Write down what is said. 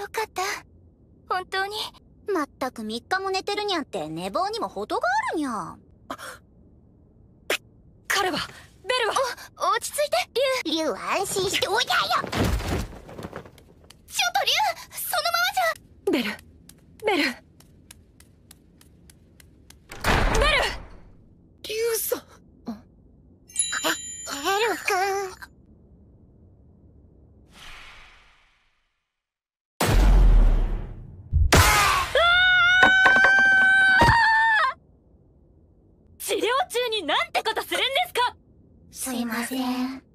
よかった本当にまったく3日も寝てるにゃんって寝坊にも程があるにゃん彼はベルは落ち着いて竜竜は安心しておいでよちょっと竜そのままじゃベルベルベル竜さんベル君ビ中になんてことするんですかすいません。